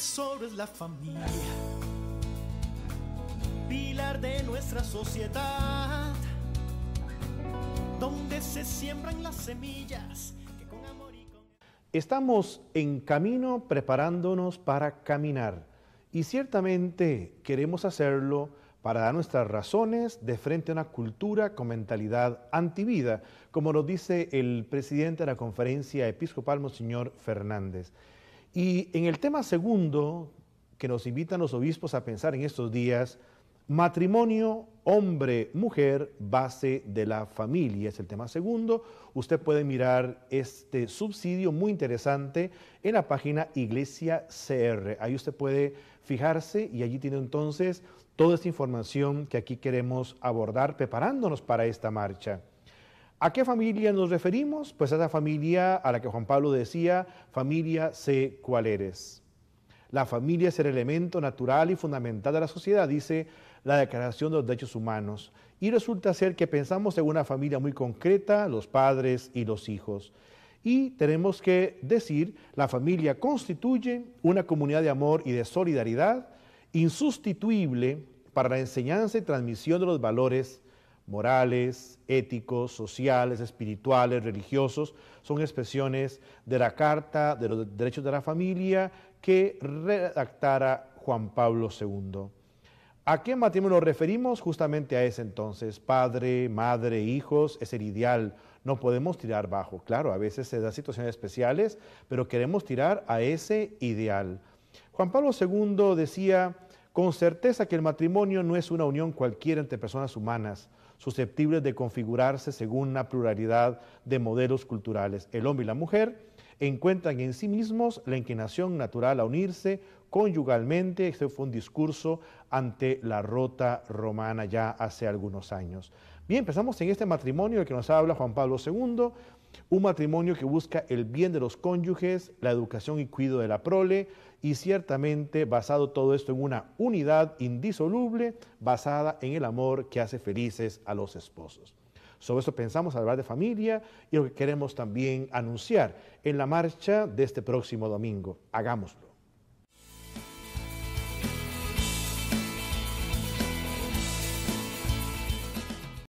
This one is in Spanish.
tesoro es la familia, pilar de nuestra sociedad, donde se siembran las semillas. Que con amor y con... Estamos en camino preparándonos para caminar y ciertamente queremos hacerlo para dar nuestras razones de frente a una cultura con mentalidad antivida, como lo dice el presidente de la conferencia episcopal, Monseñor Fernández. Y en el tema segundo, que nos invitan los obispos a pensar en estos días, matrimonio, hombre, mujer, base de la familia, es el tema segundo. Usted puede mirar este subsidio muy interesante en la página Iglesia CR. Ahí usted puede fijarse y allí tiene entonces toda esta información que aquí queremos abordar preparándonos para esta marcha. ¿A qué familia nos referimos? Pues a esa familia a la que Juan Pablo decía, familia sé cuál eres. La familia es el elemento natural y fundamental de la sociedad, dice la Declaración de los Derechos Humanos. Y resulta ser que pensamos en una familia muy concreta, los padres y los hijos. Y tenemos que decir, la familia constituye una comunidad de amor y de solidaridad insustituible para la enseñanza y transmisión de los valores morales, éticos, sociales, espirituales, religiosos, son expresiones de la Carta de los Derechos de la Familia que redactara Juan Pablo II. ¿A qué matrimonio nos referimos? Justamente a ese entonces, padre, madre, hijos, es el ideal. No podemos tirar bajo, claro, a veces se dan situaciones especiales, pero queremos tirar a ese ideal. Juan Pablo II decía, con certeza que el matrimonio no es una unión cualquiera entre personas humanas, susceptibles de configurarse según una pluralidad de modelos culturales. El hombre y la mujer encuentran en sí mismos la inclinación natural a unirse conyugalmente. Este fue un discurso ante la rota romana ya hace algunos años. Bien, empezamos en este matrimonio del que nos habla Juan Pablo II, un matrimonio que busca el bien de los cónyuges, la educación y cuidado de la prole, y ciertamente basado todo esto en una unidad indisoluble basada en el amor que hace felices a los esposos. Sobre esto pensamos hablar de familia y lo que queremos también anunciar en la marcha de este próximo domingo. Hagámoslo.